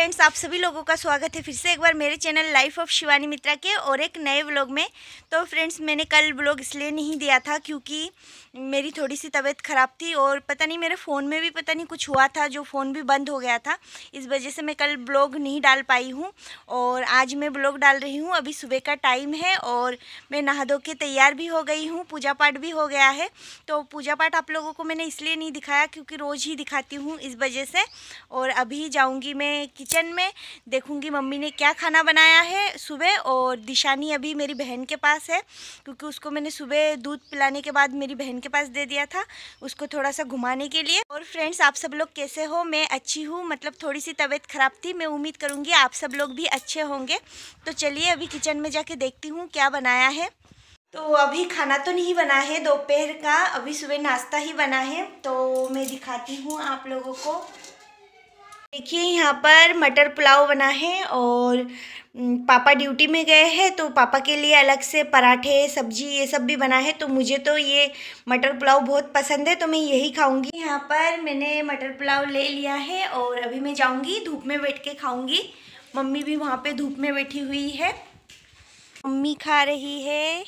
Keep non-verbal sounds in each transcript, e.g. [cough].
Friends आप सभी लोगों का स्वागत है फिर से एक बार मेरे channel life of Shivani Mitra के और एक नए ब्लॉग में तो फ्रेंड्स मैंने कल ब्लॉग इसलिए नहीं दिया था क्योंकि मेरी थोड़ी सी तबीयत ख़राब थी और पता नहीं मेरे फ़ोन में भी पता नहीं कुछ हुआ था जो फ़ोन भी बंद हो गया था इस वजह से मैं कल ब्लॉग नहीं डाल पाई हूँ और आज मैं ब्लॉग डाल रही हूँ अभी सुबह का टाइम है और मैं नहा धो के तैयार भी हो गई हूँ पूजा पाठ भी हो गया है तो पूजा पाठ आप लोगों को मैंने इसलिए नहीं दिखाया क्योंकि रोज़ ही दिखाती हूँ इस वजह से और अभी जाऊँगी मैं किचन में देखूँगी मम्मी ने क्या खाना बनाया है सुबह और दिशानी अभी मेरी बहन के पास है क्योंकि उसको मैंने सुबह दूध पिलाने के बाद मेरी बहन के पास दे दिया था उसको थोड़ा सा घुमाने के लिए और फ्रेंड्स आप सब लोग कैसे हो मैं अच्छी हूँ मतलब थोड़ी सी तबीयत ख़राब थी मैं उम्मीद करूँगी आप सब लोग भी अच्छे होंगे तो चलिए अभी किचन में जाके देखती हूँ क्या बनाया है तो अभी खाना तो नहीं बना है दोपहर का अभी सुबह नाश्ता ही बना है तो मैं दिखाती हूँ आप लोगों को देखिए यहाँ पर मटर पुलाव बना है और पापा ड्यूटी में गए हैं तो पापा के लिए अलग से पराठे सब्जी ये सब भी बना है तो मुझे तो ये मटर पुलाव बहुत पसंद है तो मैं यही खाऊंगी यहाँ पर मैंने मटर पुलाव ले लिया है और अभी मैं जाऊंगी धूप में बैठ के खाऊंगी मम्मी भी वहाँ पे धूप में बैठी हुई है मम्मी खा रही है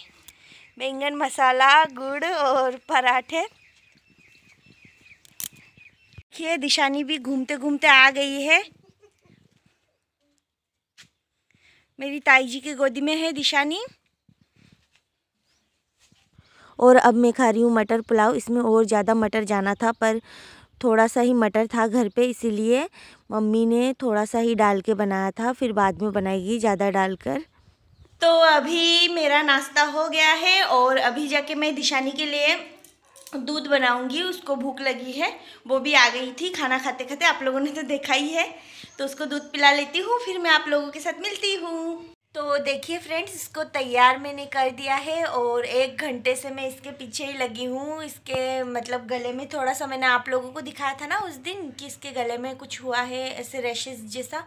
बैंगन मसाला गुड़ और पराठे देखिए दिशानी भी घूमते घूमते आ गई है मेरी ताई जी की गोदी में है दिशानी और अब मैं खा रही हूँ मटर पुलाव इसमें और ज़्यादा मटर जाना था पर थोड़ा सा ही मटर था घर पे इसीलिए मम्मी ने थोड़ा सा ही डाल के बनाया था फिर बाद में बनाएगी ज़्यादा डालकर तो अभी मेरा नाश्ता हो गया है और अभी जाके मैं दिशानी के लिए दूध बनाऊंगी उसको भूख लगी है वो भी आ गई थी खाना खाते खाते आप लोगों ने तो देखा ही है तो उसको दूध पिला लेती हूँ फिर मैं आप लोगों के साथ मिलती हूँ तो देखिए फ्रेंड्स इसको तैयार मैंने कर दिया है और एक घंटे से मैं इसके पीछे ही लगी हूँ इसके मतलब गले में थोड़ा सा मैंने आप लोगों को दिखाया था ना उस दिन कि इसके गले में कुछ हुआ है ऐसे रैशेस जैसा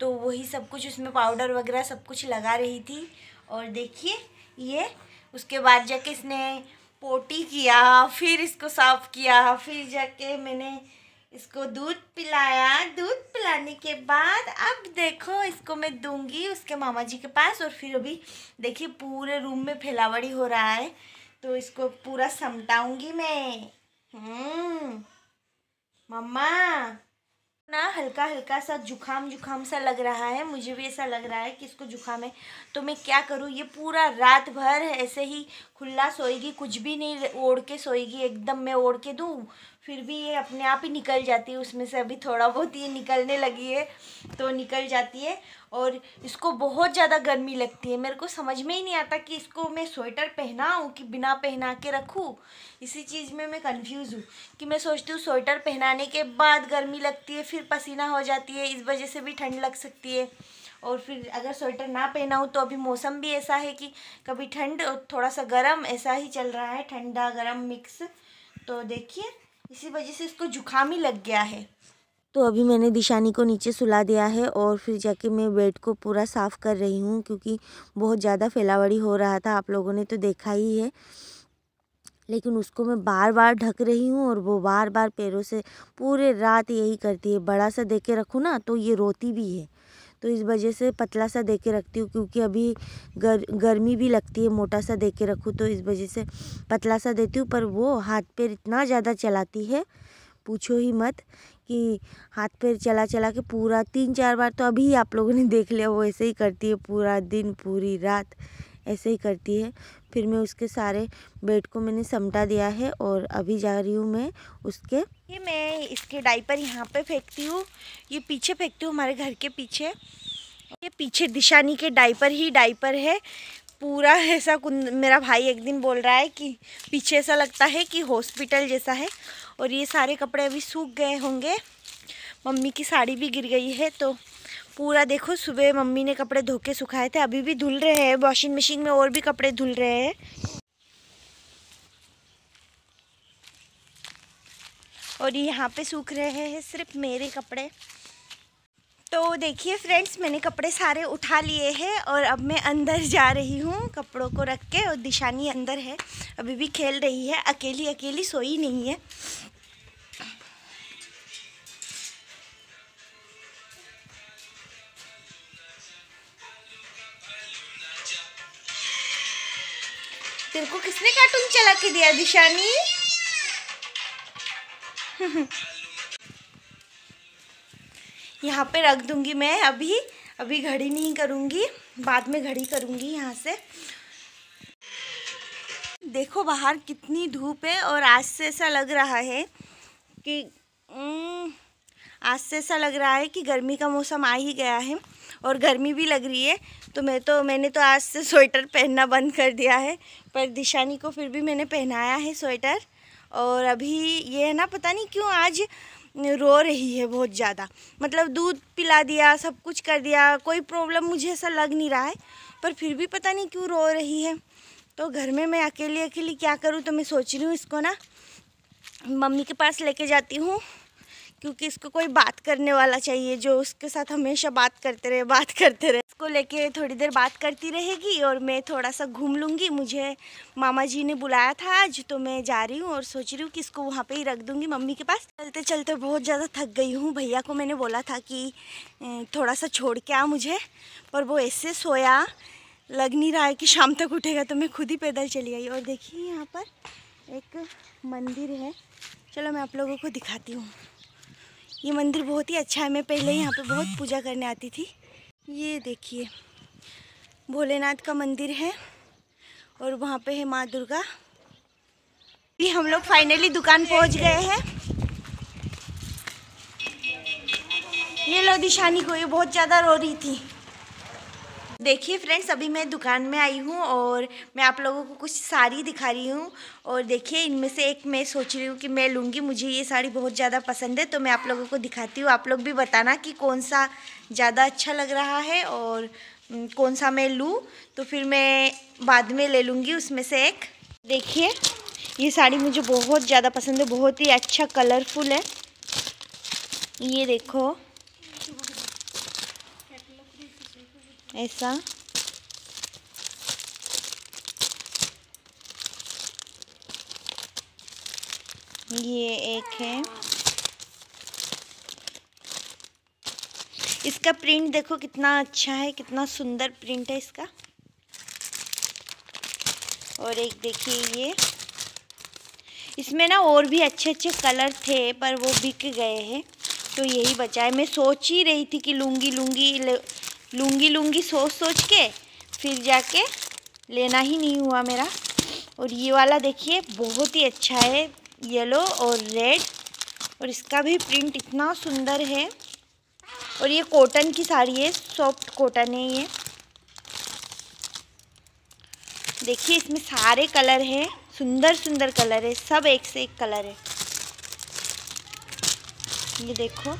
तो वही सब कुछ उसमें पाउडर वगैरह सब कुछ लगा रही थी और देखिए ये उसके बाद जाके इसने पोटी किया फिर इसको साफ किया फिर जाके मैंने इसको दूध पिलाया दूध पिलाने के बाद अब देखो इसको मैं दूंगी उसके मामा जी के पास और फिर अभी देखिए पूरे रूम में फैलावड़ी हो रहा है तो इसको पूरा समटाऊंगी मैं हम्म मम्मा ना हल्का हल्का सा जुखाम जुखाम सा लग रहा है मुझे भी ऐसा लग रहा है कि इसको जुखाम है तो मैं क्या करूँ ये पूरा रात भर ऐसे ही खुला सोएगी कुछ भी नहीं ओढ़ के सोएगी एकदम मैं ओढ़ के दूँ फिर भी ये अपने आप ही निकल जाती है उसमें से अभी थोड़ा बहुत ये निकलने लगी है तो निकल जाती है और इसको बहुत ज़्यादा गर्मी लगती है मेरे को समझ में ही नहीं आता कि इसको मैं स्वेटर पहनाऊँ कि बिना पहना के रखूँ इसी चीज़ में मैं कंफ्यूज हूँ कि मैं सोचती हूँ स्वेटर पहनाने के बाद गर्मी लगती है फिर पसीना हो जाती है इस वजह से भी ठंड लग सकती है और फिर अगर स्वेटर ना पहनाऊँ तो अभी मौसम भी ऐसा है कि कभी ठंड और थोड़ा सा गर्म ऐसा ही चल रहा है ठंडा गर्म मिक्स तो देखिए इसी वजह से इसको जुकाम ही लग गया है तो अभी मैंने दिशानी को नीचे सुला दिया है और फिर जाके मैं बेड को पूरा साफ़ कर रही हूँ क्योंकि बहुत ज़्यादा फैलावड़ी हो रहा था आप लोगों ने तो देखा ही है लेकिन उसको मैं बार बार ढक रही हूँ और वो बार बार पैरों से पूरे रात यही करती है बड़ा सा दे के रखूँ ना तो ये रोती भी है तो इस वजह से पतला सा दे के रखती हूँ क्योंकि अभी गर गर्मी भी लगती है मोटा सा दे के रखूँ तो इस वजह से पतला सा देती हूँ पर वो हाथ पैर इतना ज़्यादा चलाती है पूछो ही मत कि हाथ पैर चला चला के पूरा तीन चार बार तो अभी आप लोगों ने देख लिया वो ऐसे ही करती है पूरा दिन पूरी रात ऐसे ही करती है फिर मैं उसके सारे बेड को मैंने समटा दिया है और अभी जा रही हूँ मैं उसके ये मैं इसके डाइपर यहाँ पे फेंकती हूँ ये पीछे फेंकती हूँ हमारे घर के पीछे ये पीछे दिशानी के डाइपर ही डाइपर है पूरा ऐसा कुंद मेरा भाई एक दिन बोल रहा है कि पीछे ऐसा लगता है कि हॉस्पिटल जैसा है और ये सारे कपड़े अभी सूख गए होंगे मम्मी की साड़ी भी गिर गई है तो पूरा देखो सुबह मम्मी ने कपड़े धो के सुखाए थे अभी भी धुल रहे हैं वॉशिंग मशीन में और भी कपड़े धुल रहे हैं और यहाँ पे सूख रहे हैं सिर्फ मेरे कपड़े तो देखिए फ्रेंड्स मैंने कपड़े सारे उठा लिए हैं और अब मैं अंदर जा रही हूँ कपड़ों को रख के और दिशानी अंदर है अभी भी खेल रही है अकेली अकेली सोई नहीं है तेरे को किसने कार्टून चला के दिया दिशानी [laughs] यहाँ पे रख दूँगी मैं अभी अभी घड़ी नहीं करूँगी बाद में घड़ी करूँगी यहाँ से देखो बाहर कितनी धूप है और आज से ऐसा लग रहा है कि आज से ऐसा लग रहा है कि गर्मी का मौसम आ ही गया है और गर्मी भी लग रही है तो मैं तो मैंने तो आज से स्वेटर पहनना बंद कर दिया है पर दिशानी को फिर भी मैंने पहनाया है स्वेटर और अभी ये है ना पता नहीं क्यों आज रो रही है बहुत ज़्यादा मतलब दूध पिला दिया सब कुछ कर दिया कोई प्रॉब्लम मुझे ऐसा लग नहीं रहा है पर फिर भी पता नहीं क्यों रो रही है तो घर में मैं अकेली अकेली क्या करूँ तो मैं सोच रही हूँ इसको ना मम्मी के पास लेके जाती हूँ क्योंकि इसको कोई बात करने वाला चाहिए जो उसके साथ हमेशा बात करते रहे बात करते रहे इसको लेके थोड़ी देर बात करती रहेगी और मैं थोड़ा सा घूम लूँगी मुझे मामा जी ने बुलाया था आज तो मैं जा रही हूँ और सोच रही हूँ कि इसको वहाँ पर ही रख दूँगी मम्मी के पास चलते चलते बहुत ज़्यादा थक गई हूँ भैया को मैंने बोला था कि थोड़ा सा छोड़ के आ मुझे पर वो ऐसे सोया लग नहीं रहा है कि शाम तक उठेगा तो मैं खुद ही पैदल चली आई और देखिए यहाँ पर एक मंदिर है चलो मैं आप लोगों को दिखाती हूँ ये मंदिर बहुत ही अच्छा है मैं पहले यहाँ पे बहुत पूजा करने आती थी ये देखिए भोलेनाथ का मंदिर है और वहाँ पे है माँ दुर्गा ये हम लोग फाइनली दुकान पहुँच गए हैं ये लो दिशानी को ये बहुत ज़्यादा रो रही थी देखिए फ्रेंड्स अभी मैं दुकान में आई हूँ और मैं आप लोगों को कुछ साड़ी दिखा रही हूँ और देखिए इनमें से एक मैं सोच रही हूँ कि मैं लूँगी मुझे ये साड़ी बहुत ज़्यादा पसंद है तो मैं आप लोगों को दिखाती हूँ आप लोग भी बताना कि कौन सा ज़्यादा अच्छा लग रहा है और कौन सा मैं लूँ तो फिर मैं बाद में ले लूँगी उसमें से एक देखिए ये साड़ी मुझे बहुत ज़्यादा पसंद है बहुत ही अच्छा कलरफुल है ये देखो ऐसा ये एक है इसका प्रिंट देखो कितना अच्छा है कितना सुंदर प्रिंट है इसका और एक देखिए ये इसमें ना और भी अच्छे अच्छे कलर थे पर वो बिक गए हैं तो यही बचा है मैं सोच ही रही थी कि लूँगी लूँगी लूँगी लूँगी सोच सोच के फिर जाके लेना ही नहीं हुआ मेरा और ये वाला देखिए बहुत ही अच्छा है येलो और रेड और इसका भी प्रिंट इतना सुंदर है और ये कॉटन की साड़ी है सॉफ्ट कॉटन है ये देखिए इसमें सारे कलर है सुंदर सुंदर कलर है सब एक से एक कलर है ये देखो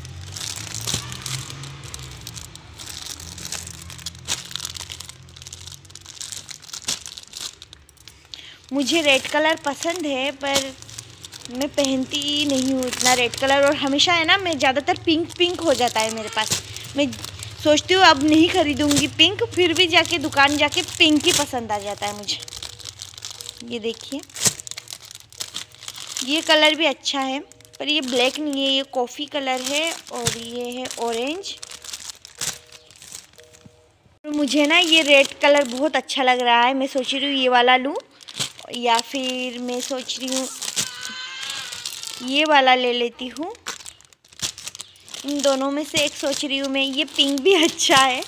मुझे रेड कलर पसंद है पर मैं पहनती नहीं हूँ इतना रेड कलर और हमेशा है ना मैं ज़्यादातर पिंक पिंक हो जाता है मेरे पास मैं सोचती हूँ अब नहीं खरीदूँगी पिंक फिर भी जाके दुकान जाके पिंक ही पसंद आ जाता है मुझे ये देखिए ये कलर भी अच्छा है पर ये ब्लैक नहीं है ये कॉफ़ी कलर है और ये है ऑरेंज तो मुझे ना ये रेड कलर बहुत अच्छा लग रहा है मैं सोच रही हूँ ये वाला लूँ या फिर मैं सोच रही हूँ ये वाला ले लेती हूँ इन दोनों में से एक सोच रही हूँ मैं ये पिंक भी अच्छा है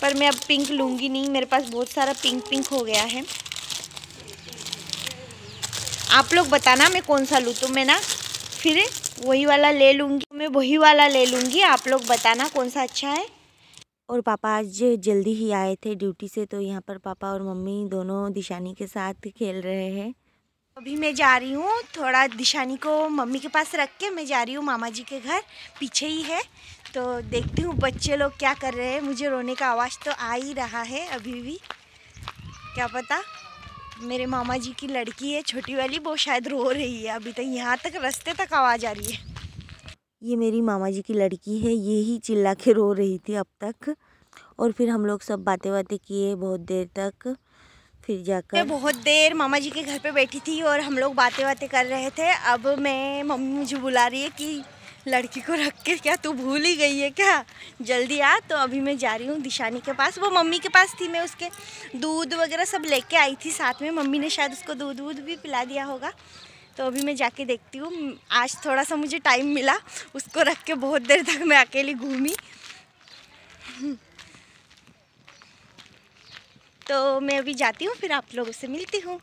पर मैं अब पिंक लूँगी नहीं मेरे पास बहुत सारा पिंक पिंक हो गया है आप लोग बताना मैं कौन सा लूँ तो मैं ना फिर वही वाला ले लूँगी मैं वही वाला ले लूँगी आप लोग बताना कौन सा अच्छा है और पापा आज जल्दी ही आए थे ड्यूटी से तो यहाँ पर पापा और मम्मी दोनों दिशानी के साथ खेल रहे हैं अभी मैं जा रही हूँ थोड़ा दिशानी को मम्मी के पास रख के मैं जा रही हूँ मामा जी के घर पीछे ही है तो देखती हूँ बच्चे लोग क्या कर रहे हैं मुझे रोने का आवाज़ तो आ ही रहा है अभी भी क्या पता मेरे मामा जी की लड़की है छोटी वाली वो शायद रो रही है अभी तक यहाँ तक रास्ते तक आवाज़ आ रही है ये मेरी मामा जी की लड़की है ये ही चिल्ला के रो रही थी अब तक और फिर हम लोग सब बातें बातें किए बहुत देर तक फिर जाकर मैं बहुत देर मामा जी के घर पे बैठी थी और हम लोग बातें बातें कर रहे थे अब मैं मम्मी मुझे बुला रही है कि लड़की को रख के क्या तू भूल ही गई है क्या जल्दी आ तो अभी मैं जा रही हूँ दिशानी के पास वो मम्मी के पास थी मैं उसके दूध वगैरह सब लेके आई थी साथ में मम्मी ने शायद उसको दूध वूध भी पिला दिया होगा तो अभी मैं जाके देखती हूँ आज थोड़ा सा मुझे टाइम मिला उसको रख के बहुत देर तक मैं अकेली घूमी तो मैं अभी जाती हूँ फिर आप लोगों से मिलती हूँ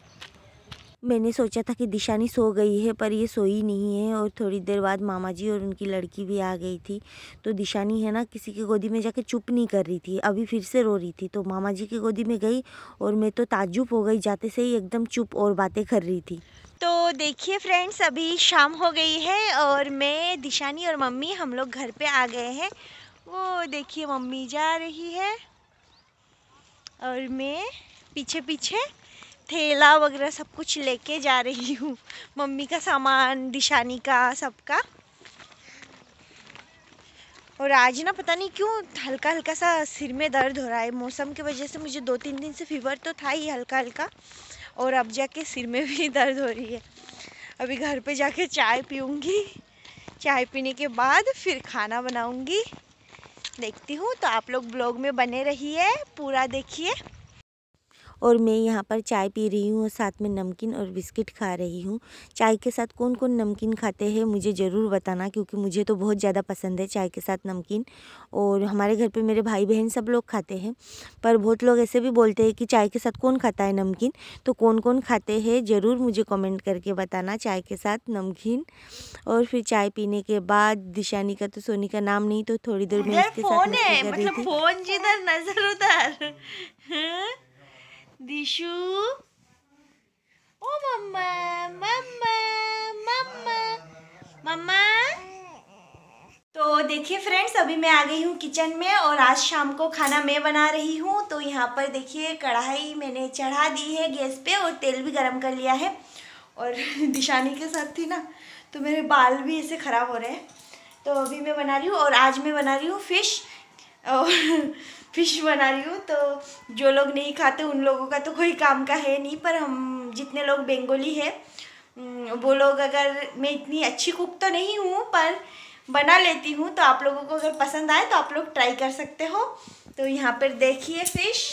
मैंने सोचा था कि दिशानी सो गई है पर ये सोई नहीं है और थोड़ी देर बाद मामा जी और उनकी लड़की भी आ गई थी तो दिशानी है ना किसी की गोदी में जाके चुप नहीं कर रही थी अभी फिर से रो रही थी तो मामा जी की गोदी में गई और मैं तो ताजुब हो गई जाते से ही एकदम चुप और बातें कर रही थी तो देखिए फ्रेंड्स अभी शाम हो गई है और मैं दिशानी और मम्मी हम लोग घर पर आ गए हैं वो देखिए मम्मी जा रही है और मैं पीछे पीछे थैला वगैरह सब कुछ लेके जा रही हूँ मम्मी का सामान दिशानी का सबका और आज ना पता नहीं क्यों हल्का हल्का सा सिर में दर्द हो रहा है मौसम की वजह से मुझे दो तीन दिन से फीवर तो था ही हल्का हल्का और अब जाके सिर में भी [laughs] दर्द हो रही है अभी घर पे जाके चाय पीऊँगी चाय पीने के बाद फिर खाना बनाऊँगी देखती हूँ तो आप लोग ब्लॉग में बने रहिए पूरा देखिए और मैं यहाँ पर चाय पी रही हूँ और साथ में नमकीन और बिस्किट खा रही हूँ चाय के साथ कौन कौन नमकीन खाते हैं मुझे ज़रूर बताना क्योंकि मुझे तो बहुत ज़्यादा पसंद है चाय के साथ नमकीन और हमारे घर पर मेरे भाई बहन सब लोग खाते हैं पर बहुत लोग ऐसे भी बोलते हैं कि चाय के साथ कौन खाता है नमकीन तो कौन कौन खाते हैं ज़रूर मुझे कमेंट करके बताना चाय के साथ नमकीन और फिर चाय पीने के बाद दिशानी का तो सोनी का नाम नहीं तो थोड़ी देर में इसके साथ मतलब फोन जिधर नजर उधर हाँ? दिशु ओ मम्मा मम्मा मम्मा मम्मा तो देखिए फ्रेंड्स अभी मैं आ गई हूँ किचन में और आज शाम को खाना मैं बना रही हूँ तो यहाँ पर देखिए कढ़ाई मैंने चढ़ा दी है गैस पे और तेल भी गरम कर लिया है और दिशानी [laughs] के साथ थी ना तो मेरे बाल भी ऐसे ख़राब हो रहे हैं तो अभी मैं बना रही हूँ और आज मैं बना रही हूँ फ़िश और [laughs] फिश बना रही हूँ तो जो लोग नहीं खाते उन लोगों का तो कोई काम का है नहीं पर हम जितने लोग बेंगोली है वो लोग अगर मैं इतनी अच्छी कुक तो नहीं हूँ पर बना लेती हूँ तो आप लोगों को अगर पसंद आए तो आप लोग ट्राई कर सकते हो तो यहाँ पर देखिए फ़िश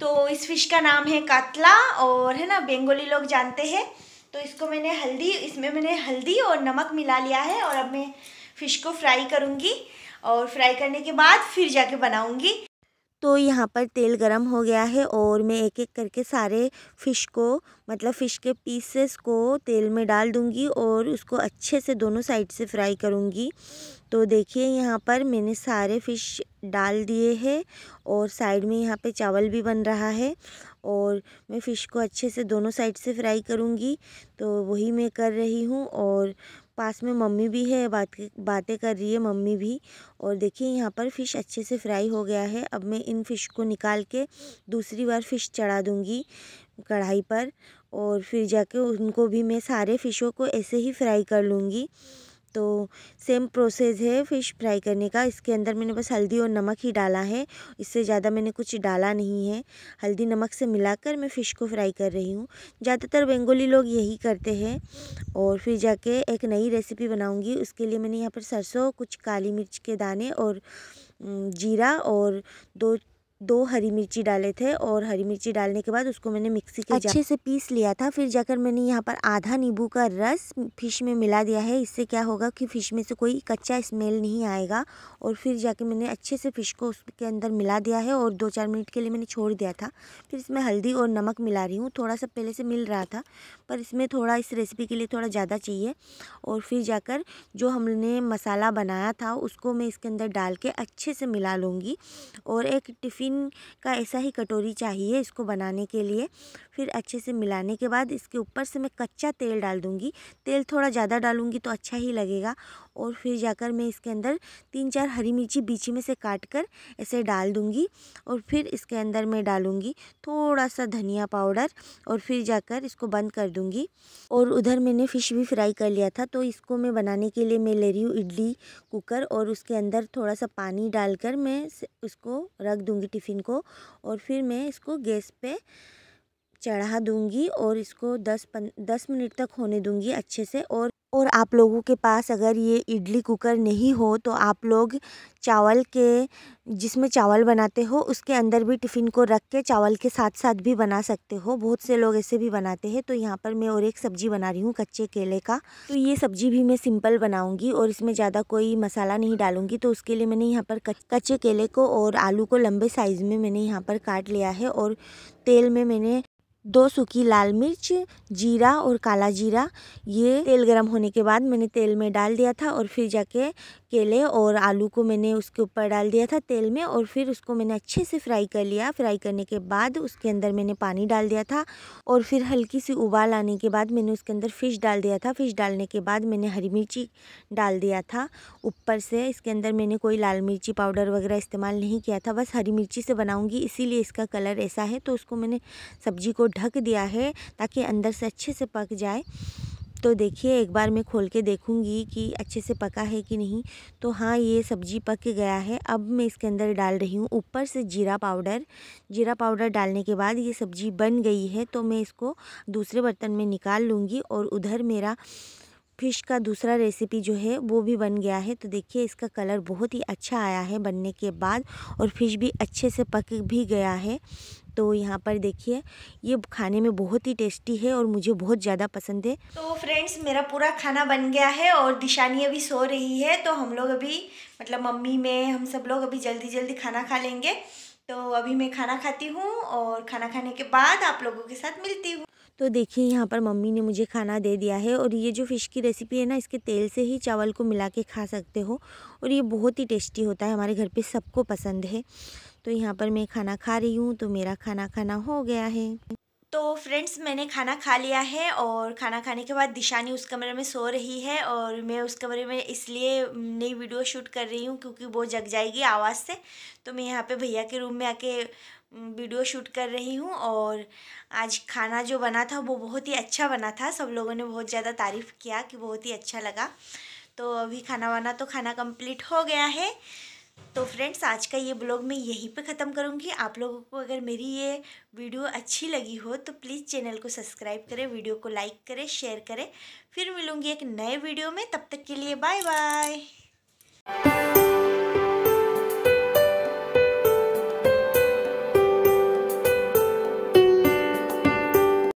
तो इस फिश का नाम है कातला और है ना बेंगोली लोग जानते हैं तो इसको मैंने हल्दी इसमें मैंने हल्दी और नमक मिला लिया है और अब मैं फ़िश को फ्राई करूँगी और फ्राई करने के बाद फिर जाके बनाऊँगी तो यहाँ पर तेल गरम हो गया है और मैं एक एक करके सारे फ़िश को मतलब फ़िश के पीसेस को तेल में डाल दूँगी और उसको अच्छे से दोनों साइड से फ्राई करूँगी तो देखिए यहाँ पर मैंने सारे फ़िश डाल दिए हैं और साइड में यहाँ पे चावल भी बन रहा है और मैं फ़िश को अच्छे से दोनों साइड से फ्राई करूँगी तो वही मैं कर रही हूँ और पास में मम्मी भी है बात बातें कर रही है मम्मी भी और देखिए यहाँ पर फ़िश अच्छे से फ्राई हो गया है अब मैं इन फ़िश को निकाल के दूसरी बार फ़िश चढ़ा दूँगी कढ़ाई पर और फिर जाके उनको भी मैं सारे फ़िशों को ऐसे ही फ्राई कर लूँगी तो सेम प्रोसेस है फ़िश फ्राई करने का इसके अंदर मैंने बस हल्दी और नमक ही डाला है इससे ज़्यादा मैंने कुछ डाला नहीं है हल्दी नमक से मिलाकर मैं फ़िश को फ्राई कर रही हूँ ज़्यादातर बेंगोली लोग यही करते हैं और फिर जाके एक नई रेसिपी बनाऊँगी उसके लिए मैंने यहाँ पर सरसों कुछ काली मिर्च के दाने और जीरा और दो दो हरी मिर्ची डाले थे और हरी मिर्ची डालने के बाद उसको मैंने मिक्सी के अच्छे से पीस लिया था फिर जाकर मैंने यहाँ पर आधा नींबू का रस फिश में मिला दिया है इससे क्या होगा कि फिश में से कोई कच्चा स्मेल नहीं आएगा और फिर जाकर मैंने अच्छे से फिश को उसके अंदर मिला दिया है और दो चार मिनट के लिए मैंने छोड़ दिया था फिर इसमें हल्दी और नमक मिला रही हूँ थोड़ा सा पहले से मिल रहा था पर इसमें थोड़ा इस रेसिपी के लिए थोड़ा ज़्यादा चाहिए और फिर जाकर जो हमने मसाला बनाया था उसको मैं इसके अंदर डाल के अच्छे से मिला लूँगी और एक टिफ़िन स्टफिंग का ऐसा ही कटोरी चाहिए इसको बनाने के लिए फिर अच्छे से मिलाने के बाद इसके ऊपर से मैं कच्चा तेल डाल दूँगी तेल थोड़ा ज़्यादा डालूँगी तो अच्छा ही लगेगा और फिर जाकर मैं इसके अंदर तीन चार हरी मिर्ची बीच में से काट कर ऐसे डाल दूँगी और फिर इसके अंदर मैं डालूँगी थोड़ा सा धनिया पाउडर और फिर जाकर इसको बंद कर दूँगी और उधर मैंने फ़िश भी फ्राई कर लिया था तो इसको मैं बनाने के लिए मैं ले रही हूँ इडली कुकर और उसके अंदर थोड़ा सा पानी डालकर मैं उसको रख दूँगी टिफ़िन को और फिर मैं इसको गैस पर चढ़ा दूंगी और इसको दस पन दस मिनट तक होने दूंगी अच्छे से और और आप लोगों के पास अगर ये इडली कुकर नहीं हो तो आप लोग चावल के जिसमें चावल बनाते हो उसके अंदर भी टिफ़िन को रख के चावल के साथ साथ भी बना सकते हो बहुत से लोग ऐसे भी बनाते हैं तो यहाँ पर मैं और एक सब्ज़ी बना रही हूँ कच्चे केले का तो ये सब्ज़ी भी मैं सिंपल बनाऊँगी और इसमें ज़्यादा कोई मसाला नहीं डालूँगी तो उसके लिए मैंने यहाँ पर कच्चे केले को और आलू को लंबे साइज़ में मैंने यहाँ पर काट लिया है और तेल में मैंने दो सूखी लाल मिर्च जीरा और काला जीरा ये तेल गरम होने के बाद मैंने तेल में डाल दिया था और फिर जाके केले और आलू को मैंने उसके ऊपर डाल दिया था तेल में और फिर उसको मैंने अच्छे से फ्राई कर लिया फ्राई करने के बाद उसके अंदर मैंने पानी डाल दिया था और फिर हल्की सी उबाल आने के बाद मैंने उसके अंदर फ़िश डाल दिया था फ़िश डालने के बाद मैंने हरी मिर्ची डाल दिया था ऊपर से इसके अंदर मैंने कोई लाल मिर्ची पाउडर वगैरह इस्तेमाल नहीं किया था बस हरी मिर्ची से बनाऊँगी इसीलिए इसका कलर ऐसा है तो उसको मैंने सब्जी को ढक दिया है ताकि अंदर से अच्छे से पक जाए तो देखिए एक बार मैं खोल के देखूंगी कि अच्छे से पका है कि नहीं तो हाँ ये सब्जी पक गया है अब मैं इसके अंदर डाल रही हूँ ऊपर से जीरा पाउडर जीरा पाउडर डालने के बाद ये सब्जी बन गई है तो मैं इसको दूसरे बर्तन में निकाल लूँगी और उधर मेरा फिश का दूसरा रेसिपी जो है वो भी बन गया है तो देखिए इसका कलर बहुत ही अच्छा आया है बनने के बाद और फिश भी अच्छे से पक भी गया है तो यहाँ पर देखिए ये खाने में बहुत ही टेस्टी है और मुझे बहुत ज़्यादा पसंद है तो फ्रेंड्स मेरा पूरा खाना बन गया है और दिशानी अभी सो रही है तो हम लोग अभी मतलब मम्मी में हम सब लोग अभी जल्दी जल्दी खाना खा लेंगे तो अभी मैं खाना खाती हूँ और खाना खाने के बाद आप लोगों के साथ मिलती हूँ तो देखिए यहाँ पर मम्मी ने मुझे खाना दे दिया है और ये जो फ़िश की रेसिपी है ना इसके तेल से ही चावल को मिला के खा सकते हो और ये बहुत ही टेस्टी होता है हमारे घर पे सबको पसंद है तो यहाँ पर मैं खाना खा रही हूँ तो मेरा खाना खाना हो गया है तो फ्रेंड्स मैंने खाना खा लिया है और खाना खाने के बाद दिशानी उस कमरे में सो रही है और मैं उस कमरे में इसलिए नई वीडियो शूट कर रही हूँ क्योंकि वो जग जाएगी आवाज़ से तो मैं यहाँ पे भैया के रूम में आके वीडियो शूट कर रही हूँ और आज खाना जो बना था वो बहुत ही अच्छा बना था सब लोगों ने बहुत ज़्यादा तारीफ़ किया कि बहुत ही अच्छा लगा तो अभी खाना वाना तो खाना कम्प्लीट हो गया है तो फ्रेंड्स आज का ये ब्लॉग मैं यहीं पे ख़त्म करूँगी आप लोगों को अगर मेरी ये वीडियो अच्छी लगी हो तो प्लीज़ चैनल को सब्सक्राइब करें वीडियो को लाइक करें शेयर करें फिर मिलूँगी एक नए वीडियो में तब तक के लिए बाय बाय